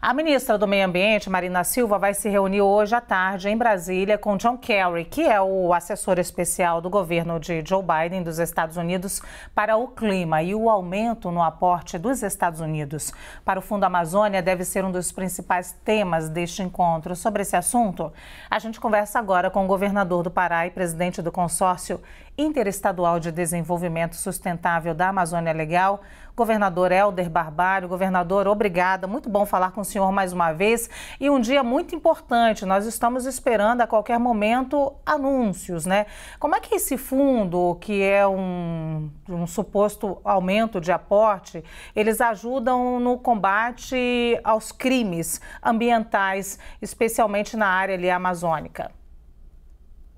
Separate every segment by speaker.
Speaker 1: A ministra do Meio Ambiente, Marina Silva, vai se reunir hoje à tarde em Brasília com John Kerry, que é o assessor especial do governo de Joe Biden dos Estados Unidos para o clima e o aumento no aporte dos Estados Unidos. Para o Fundo Amazônia, deve ser um dos principais temas deste encontro. Sobre esse assunto, a gente conversa agora com o governador do Pará e presidente do consórcio Interestadual de Desenvolvimento Sustentável da Amazônia Legal, governador Helder Barbário. Governador, obrigada. Muito bom falar com o senhor mais uma vez. E um dia muito importante, nós estamos esperando a qualquer momento anúncios, né? Como é que esse fundo, que é um, um suposto aumento de aporte, eles ajudam no combate aos crimes ambientais, especialmente na área ali amazônica?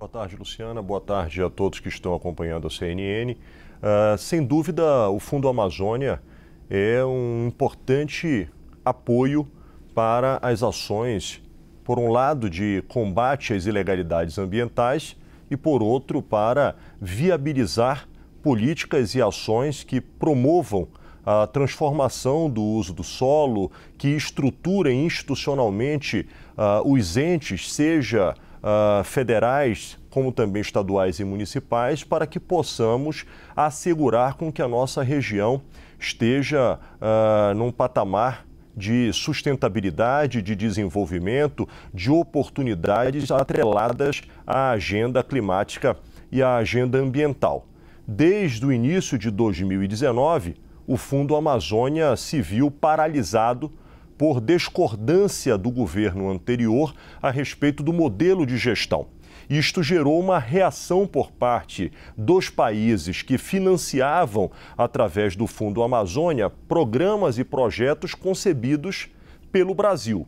Speaker 2: Boa tarde, Luciana. Boa tarde a todos que estão acompanhando a CNN. Uh, ah, sem dúvida, o Fundo Amazônia é um importante apoio para as ações, por um lado, de combate às ilegalidades ambientais e, por outro, para viabilizar políticas e ações que promovam a transformação do uso do solo, que estruturem institucionalmente uh, os entes, seja uh, federais, como também estaduais e municipais, para que possamos assegurar com que a nossa região esteja uh, num patamar de sustentabilidade, de desenvolvimento, de oportunidades atreladas à agenda climática e à agenda ambiental. Desde o início de 2019, o Fundo Amazônia se viu paralisado por discordância do governo anterior a respeito do modelo de gestão. Isto gerou uma reação por parte dos países que financiavam, através do Fundo Amazônia, programas e projetos concebidos pelo Brasil.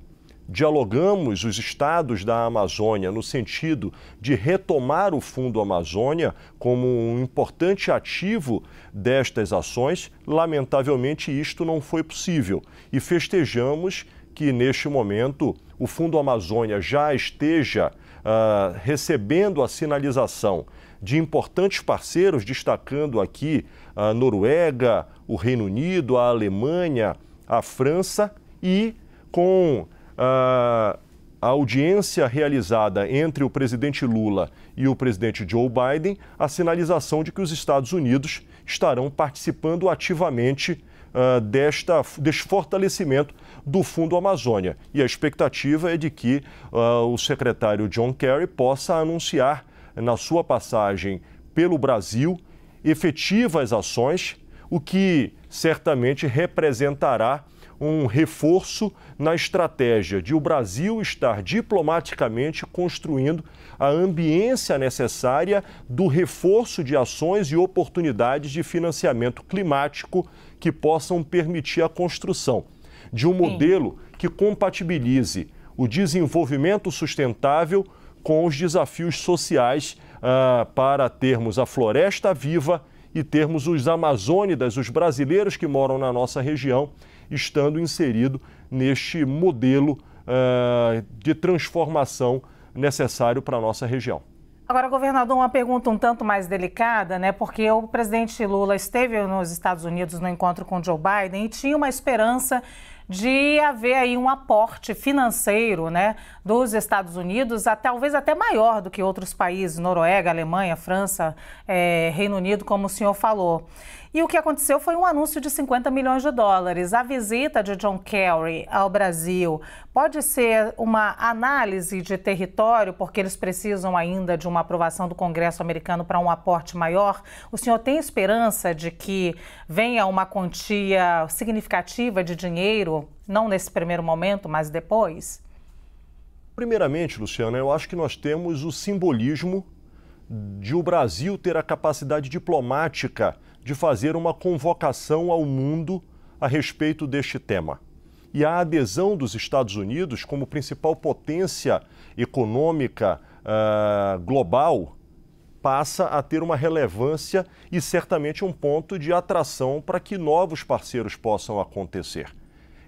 Speaker 2: Dialogamos os estados da Amazônia no sentido de retomar o Fundo Amazônia como um importante ativo destas ações. Lamentavelmente, isto não foi possível e festejamos que, neste momento, o Fundo Amazônia já esteja uh, recebendo a sinalização de importantes parceiros, destacando aqui a Noruega, o Reino Unido, a Alemanha, a França e com uh, a audiência realizada entre o presidente Lula e o presidente Joe Biden, a sinalização de que os Estados Unidos estarão participando ativamente uh, desta, deste fortalecimento do Fundo Amazônia. E a expectativa é de que uh, o secretário John Kerry possa anunciar, na sua passagem pelo Brasil, efetivas ações, o que certamente representará um reforço na estratégia de o Brasil estar diplomaticamente construindo a ambiência necessária do reforço de ações e oportunidades de financiamento climático que possam permitir a construção de um modelo que compatibilize o desenvolvimento sustentável com os desafios sociais ah, para termos a floresta viva e termos os amazônidas, os brasileiros que moram na nossa região, estando inserido neste modelo uh, de transformação necessário para a nossa região.
Speaker 1: Agora, governador, uma pergunta um tanto mais delicada, né? Porque o presidente Lula esteve nos Estados Unidos no encontro com Joe Biden e tinha uma esperança de haver aí um aporte financeiro, né, dos Estados Unidos, a, talvez até maior do que outros países, Noruega, Alemanha, França, é, Reino Unido, como o senhor falou. E o que aconteceu foi um anúncio de 50 milhões de dólares. A visita de John Kerry ao Brasil pode ser uma análise de território, porque eles precisam ainda de uma aprovação do Congresso americano para um aporte maior. O senhor tem esperança de que venha uma quantia significativa de dinheiro, não nesse primeiro momento, mas depois?
Speaker 2: Primeiramente, Luciana, eu acho que nós temos o simbolismo de o Brasil ter a capacidade diplomática de fazer uma convocação ao mundo a respeito deste tema. E a adesão dos Estados Unidos como principal potência econômica uh, global passa a ter uma relevância e certamente um ponto de atração para que novos parceiros possam acontecer.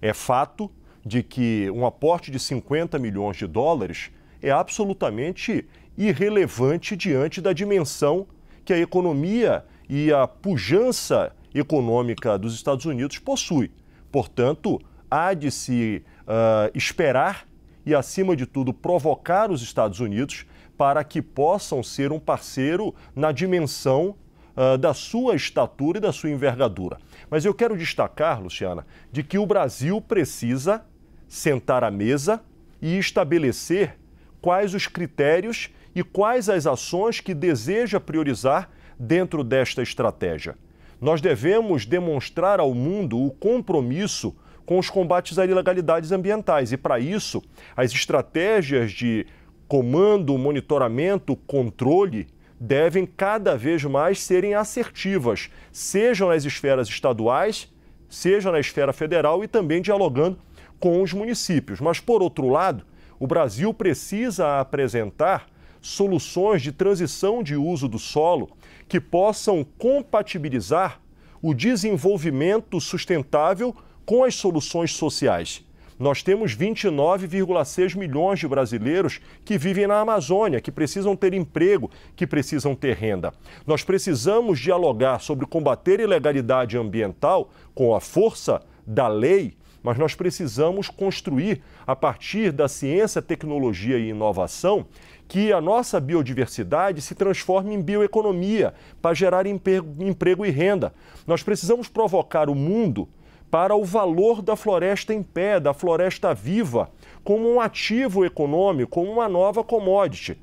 Speaker 2: É fato de que um aporte de 50 milhões de dólares é absolutamente irrelevante diante da dimensão que a economia e a pujança econômica dos Estados Unidos possui. Portanto, há de se uh, esperar e, acima de tudo, provocar os Estados Unidos para que possam ser um parceiro na dimensão uh, da sua estatura e da sua envergadura. Mas eu quero destacar, Luciana, de que o Brasil precisa sentar à mesa e estabelecer quais os critérios e quais as ações que deseja priorizar dentro desta estratégia. Nós devemos demonstrar ao mundo o compromisso com os combates às ilegalidades ambientais e, para isso, as estratégias de comando, monitoramento, controle devem cada vez mais serem assertivas, sejam nas esferas estaduais, seja na esfera federal e também dialogando com os municípios. Mas, por outro lado, o Brasil precisa apresentar soluções de transição de uso do solo que possam compatibilizar o desenvolvimento sustentável com as soluções sociais. Nós temos 29,6 milhões de brasileiros que vivem na Amazônia, que precisam ter emprego, que precisam ter renda. Nós precisamos dialogar sobre combater ilegalidade ambiental com a força da lei mas nós precisamos construir, a partir da ciência, tecnologia e inovação, que a nossa biodiversidade se transforme em bioeconomia para gerar emprego e renda. Nós precisamos provocar o mundo para o valor da floresta em pé, da floresta viva, como um ativo econômico, como uma nova commodity.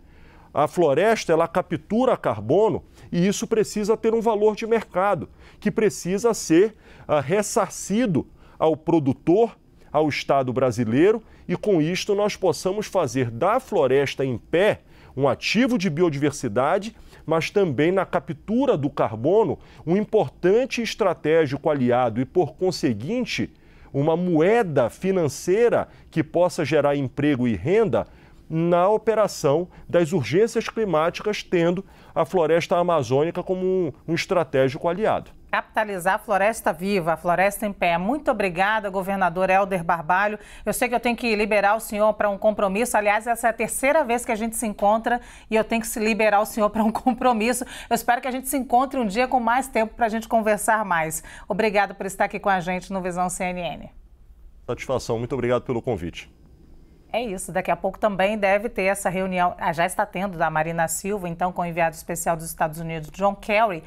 Speaker 2: A floresta ela captura carbono e isso precisa ter um valor de mercado que precisa ser uh, ressarcido ao produtor, ao Estado brasileiro e com isto nós possamos fazer da floresta em pé um ativo de biodiversidade, mas também na captura do carbono um importante estratégico aliado e por conseguinte uma moeda financeira que possa gerar emprego e renda na operação das urgências climáticas, tendo a floresta amazônica como um, estratégico aliado
Speaker 1: capitalizar a Floresta Viva, a Floresta em Pé. Muito obrigada, governador Helder Barbalho. Eu sei que eu tenho que liberar o senhor para um compromisso. Aliás, essa é a terceira vez que a gente se encontra e eu tenho que se liberar o senhor para um compromisso. Eu espero que a gente se encontre um dia com mais tempo para a gente conversar mais. Obrigado por estar aqui com a gente no Visão CNN.
Speaker 2: Satisfação. Muito obrigado pelo convite.
Speaker 1: É isso, daqui a pouco também deve ter essa reunião, ah, já está tendo, da Marina Silva, então, com o enviado especial dos Estados Unidos, John Kerry,